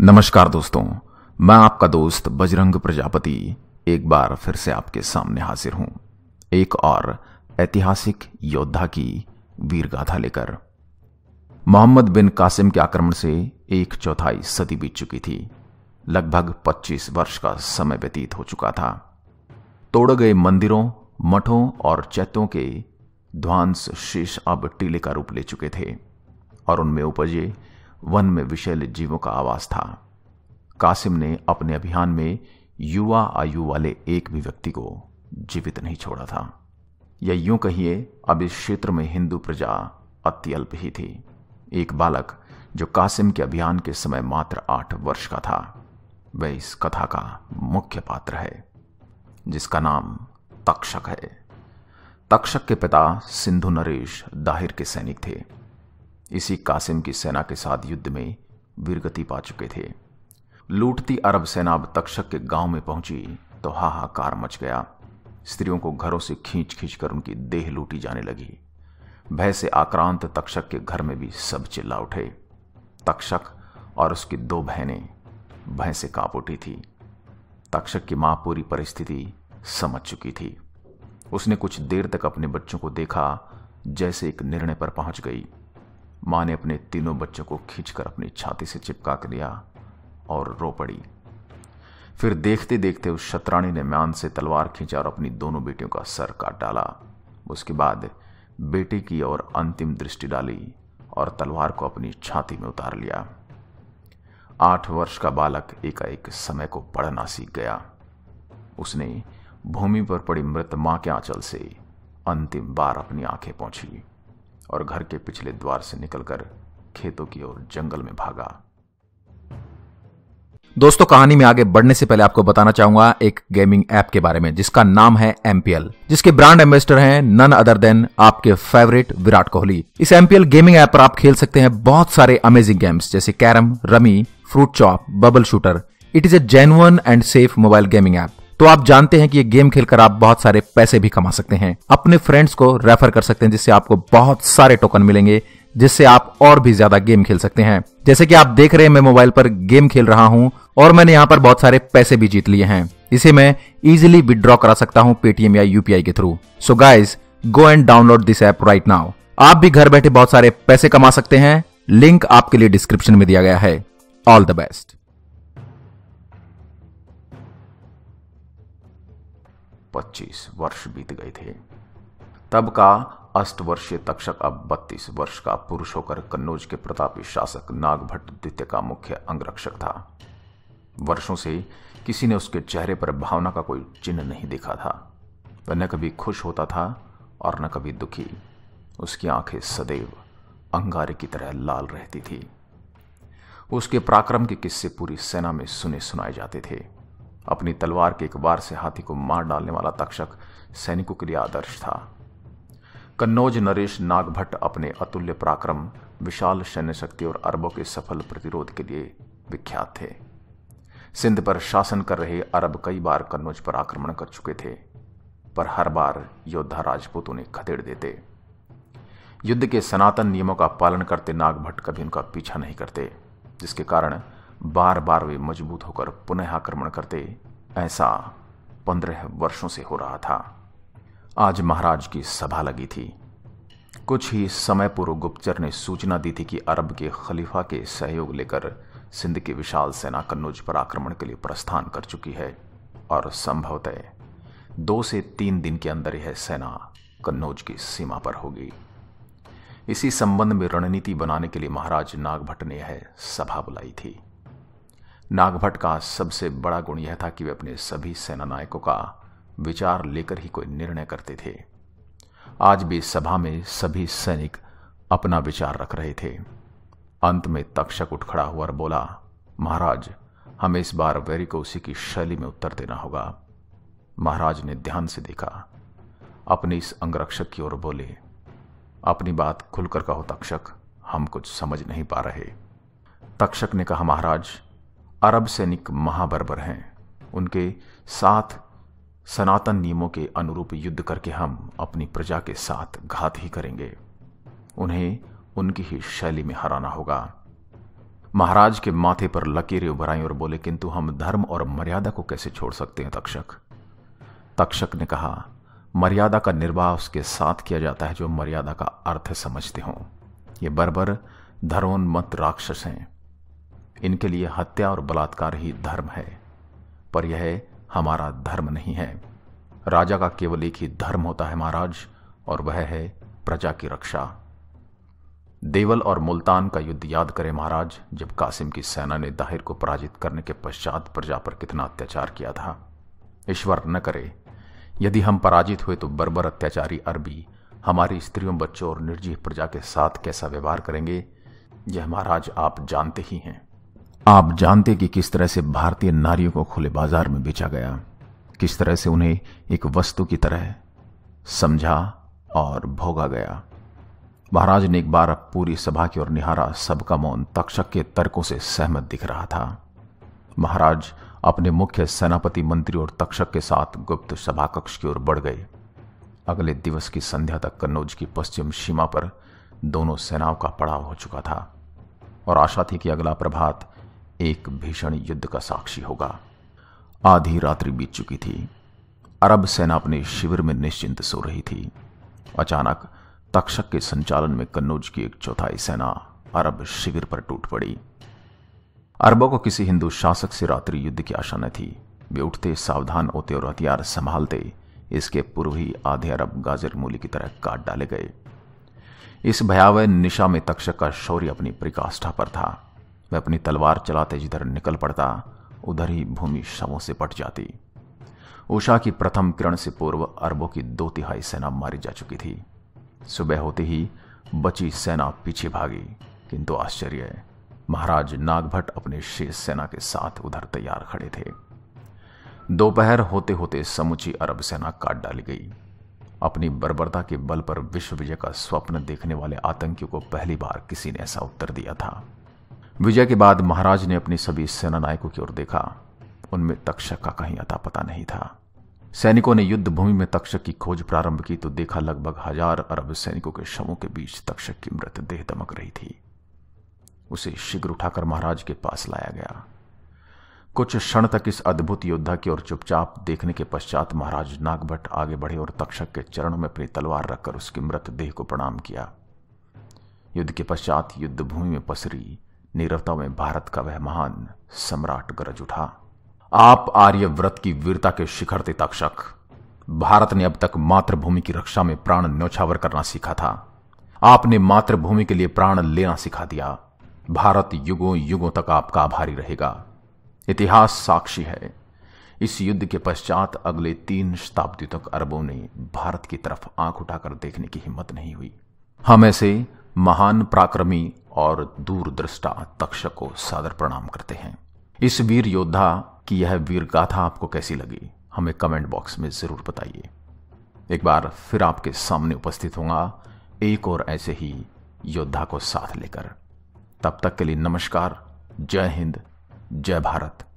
नमस्कार दोस्तों मैं आपका दोस्त बजरंग प्रजापति एक बार फिर से आपके सामने हाजिर हूं एक और ऐतिहासिक योद्धा की वीरगाथा लेकर मोहम्मद बिन कासिम के आक्रमण से एक चौथाई सदी बीत चुकी थी लगभग 25 वर्ष का समय व्यतीत हो चुका था तोड़ गए मंदिरों मठों और चैत्यों के ध्वांस शेष अब टीले का रूप ले चुके थे और उनमें उपजे वन में विषैले जीवों का आवास था कासिम ने अपने अभियान में युवा आयु वाले एक भी व्यक्ति को जीवित नहीं छोड़ा था या यूं कहिए अब इस क्षेत्र में हिंदू प्रजा अत्यल्प ही थी एक बालक जो कासिम के अभियान के समय मात्र आठ वर्ष का था वह इस कथा का मुख्य पात्र है जिसका नाम तक्षक है तक्षक के पिता सिंधु नरेश दाहिर के सैनिक थे इसी कासिम की सेना के साथ युद्ध में वीरगति पा चुके थे लूटती अरब सेना अब तक्षक के गांव में पहुंची तो हाहाकार मच गया स्त्रियों को घरों से खींच खींच कर उनकी देह लूटी जाने लगी भय से आक्रांत तक्षक के घर में भी सब चिल्ला उठे तक्षक और उसकी दो बहनें भय से कांप उठी थी तक्षक की मां पूरी परिस्थिति समझ चुकी थी उसने कुछ देर तक अपने बच्चों को देखा जैसे एक निर्णय पर पहुंच गई माँ ने अपने तीनों बच्चों को खींचकर अपनी छाती से चिपका कर लिया और रो पड़ी फिर देखते देखते उस शतराणी ने म्यान से तलवार खींचा और अपनी दोनों बेटियों का सर काट डाला उसके बाद बेटी की ओर अंतिम दृष्टि डाली और तलवार को अपनी छाती में उतार लिया आठ वर्ष का बालक एकाएक समय को पढ़ना सीख गया उसने भूमि पर पड़ी मृत मां के आंचल से अंतिम बार अपनी आंखें पहुंची और घर के पिछले द्वार से निकलकर खेतों की ओर जंगल में भागा दोस्तों कहानी में आगे बढ़ने से पहले आपको बताना चाहूंगा एक गेमिंग ऐप के बारे में जिसका नाम है एमपीएल जिसके ब्रांड एम्बेसडर हैं नन अदर देन आपके फेवरेट विराट कोहली इस एमपीएल गेमिंग ऐप पर आप खेल सकते हैं बहुत सारे अमेजिंग गेम्स जैसे carrom rummy fruit chop bubble shooter it is a genuine and safe mobile gaming app तो आप जानते हैं कि ये गेम खेलकर आप बहुत सारे पैसे भी कमा सकते हैं अपने फ्रेंड्स को रेफर कर सकते हैं जिससे आपको बहुत सारे टोकन मिलेंगे जिससे आप और भी ज्यादा गेम खेल सकते हैं जैसे कि आप देख रहे हैं मैं मोबाइल पर गेम खेल रहा हूं और मैंने यहाँ पर बहुत सारे पैसे भी जीत लिए हैं इसे मैं इजिली विदड्रॉ करा सकता हूँ पेटीएम या यूपीआई के through so guys go and download this app right now आप भी घर बैठे बहुत सारे पैसे कमा सकते हैं लिंक आपके लिए डिस्क्रिप्शन में दिया गया है ऑल द बेस्ट 25 वर्ष बीत गए थे तब का अष्टवर्षीय तक्षक अब 32 वर्ष का पुरुष होकर कन्नौज के प्रतापी शासक नागभट्ट द्वितीय का मुख्य अंगरक्षक था वर्षों से किसी ने उसके चेहरे पर भावना का कोई चिन्ह नहीं देखा था वह न कभी खुश होता था और न कभी दुखी उसकी आंखें सदैव अंगारे की तरह लाल रहती थी उसके पराक्रम के किस्से पूरी सेना में सुने सुनाए जाते थे अपनी तलवार के एक बार से हाथी को मार डालने वाला तक्षक सैनिकों के लिए आदर्श था कन्नौज नरेश नागभट्ट अपने अतुल्य पराक्रम विशाल सैन्य शक्ति और अरबों के सफल प्रतिरोध के लिए विख्यात थे सिंध पर शासन कर रहे अरब कई बार कन्नौज पर आक्रमण कर चुके थे पर हर बार योद्धा राजपूत उन्हें खदेड़ देते युद्ध के सनातन नियमों का पालन करते नागभट्ट कभी उनका पीछा नहीं करते जिसके कारण बार बार वे मजबूत होकर पुनः आक्रमण करते ऐसा पंद्रह वर्षों से हो रहा था आज महाराज की सभा लगी थी कुछ ही समय पूर्व गुप्तचर ने सूचना दी थी कि अरब के खलीफा के सहयोग लेकर सिंध की विशाल सेना कन्नौज पर आक्रमण के लिए प्रस्थान कर चुकी है और संभवतः दो से तीन दिन के अंदर यह सेना कन्नौज की सीमा पर होगी इसी संबंध में रणनीति बनाने के लिए महाराज नागभट्ट ने यह सभा बुलाई थी नागभट्ट का सबसे बड़ा गुण यह था कि वे अपने सभी सेनानायकों का विचार लेकर ही कोई निर्णय करते थे आज भी सभा में सभी सैनिक अपना विचार रख रहे थे अंत में तक्षक उठ खड़ा हुआ और बोला महाराज हमें इस बार वैरी को उसी की शैली में उत्तर देना होगा महाराज ने ध्यान से देखा अपने इस अंगरक्षक की ओर बोले अपनी बात खुलकर कहो तक्षक हम कुछ समझ नहीं पा रहे तक्षक ने कहा महाराज अरब सैनिक महाबरबर हैं उनके साथ सनातन नियमों के अनुरूप युद्ध करके हम अपनी प्रजा के साथ घात ही करेंगे उन्हें उनकी ही शैली में हराना होगा महाराज के माथे पर लकीरें उभराई और बोले किंतु हम धर्म और मर्यादा को कैसे छोड़ सकते हैं तक्षक तक्षक ने कहा मर्यादा का निर्वाह उसके साथ किया जाता है जो मर्यादा का अर्थ समझते हों ये बर्बर धरोन्मत राक्षस हैं इनके लिए हत्या और बलात्कार ही धर्म है पर यह हमारा धर्म नहीं है राजा का केवल एक ही धर्म होता है महाराज और वह है प्रजा की रक्षा देवल और मुल्तान का युद्ध याद करें महाराज जब कासिम की सेना ने दाहिर को पराजित करने के पश्चात प्रजा पर कितना अत्याचार किया था ईश्वर न करे यदि हम पराजित हुए तो बर्बर अत्याचारी अरबी हमारी स्त्रियों बच्चों और निर्जीव प्रजा के साथ कैसा व्यवहार करेंगे यह महाराज आप जानते ही हैं आप जानते कि किस तरह से भारतीय नारियों को खुले बाजार में बेचा गया किस तरह से उन्हें एक वस्तु की तरह समझा और भोगा गया महाराज ने एक बार अब पूरी सभा की ओर निहारा सबका मौन तक्षक के तर्कों से सहमत दिख रहा था महाराज अपने मुख्य सेनापति मंत्री और तक्षक के साथ गुप्त सभा कक्ष की ओर बढ़ गए अगले दिवस की संध्या तक कन्नौज की पश्चिम सीमा पर दोनों सेनाओं का पड़ाव हो चुका था और आशा थी कि अगला प्रभात एक भीषण युद्ध का साक्षी होगा आधी रात्रि बीत चुकी थी अरब सेना अपने शिविर में निश्चिंत सो रही थी अचानक तक्षक के संचालन में कन्नौज की एक चौथाई सेना अरब शिविर पर टूट पड़ी अरबों को किसी हिंदू शासक से रात्रि युद्ध की आशा न थी वे उठते सावधान होते और हथियार संभालते इसके पूर्व ही आधे अरब गाजर मूली की तरह काट डाले गए इस भयावह निशा में तक्षक का शौर्य अपनी प्रिकाष्ठा पर था वह अपनी तलवार चलाते जिधर निकल पड़ता उधर ही भूमि शवों से पट जाती उषा की प्रथम किरण से पूर्व अरबों की दो तिहाई सेना मारी जा चुकी थी सुबह होते ही बची सेना पीछे भागी किंतु आश्चर्य महाराज नागभट्ट अपने शेष सेना के साथ उधर तैयार खड़े थे दोपहर होते होते समूची अरब सेना काट डाली गई अपनी बर्बरता के बल पर विश्व विजय का स्वप्न देखने वाले आतंकियों को पहली बार किसी ने ऐसा उत्तर दिया था विजय के बाद महाराज ने अपनी सभी सेना नायकों की ओर देखा उनमें तक्षक का कहीं अता पता नहीं था सैनिकों ने युद्ध भूमि में तक्षक की खोज प्रारंभ की तो देखा लगभग हजार अरब सैनिकों के शवों के बीच तक्षक की मृतदेह दमक रही थी उसे शीघ्र उठाकर महाराज के पास लाया गया कुछ क्षण तक इस अद्भुत योद्धा की ओर चुपचाप देखने के पश्चात महाराज नागभट्ट आगे बढ़े और तक्षक के चरणों में अपनी तलवार रखकर उसकी मृतदेह को प्रणाम किया युद्ध के पश्चात युद्ध भूमि में पसरी नीरवता में भारत का वह महान सम्राट गरज उठा आप आर्यव्रत की वीरता के शिखर थे तक्षक भारत ने अब तक मातृभूमि की रक्षा में प्राण न्यौछावर करना सीखा था आपने मातृभूमि के लिए प्राण लेना सिखा दिया भारत युगों युगों तक आपका आभारी रहेगा इतिहास साक्षी है इस युद्ध के पश्चात अगले तीन शताब्दियों तक अरबों ने भारत की तरफ आंख उठाकर देखने की हिम्मत नहीं हुई हम ऐसे महान पराक्रमी और दूरदृष्टा तक्षक को सादर प्रणाम करते हैं इस वीर योद्धा की यह वीर गाथा आपको कैसी लगी हमें कमेंट बॉक्स में ज़रूर बताइए एक बार फिर आपके सामने उपस्थित होगा एक और ऐसे ही योद्धा को साथ लेकर तब तक के लिए नमस्कार जय हिंद जय भारत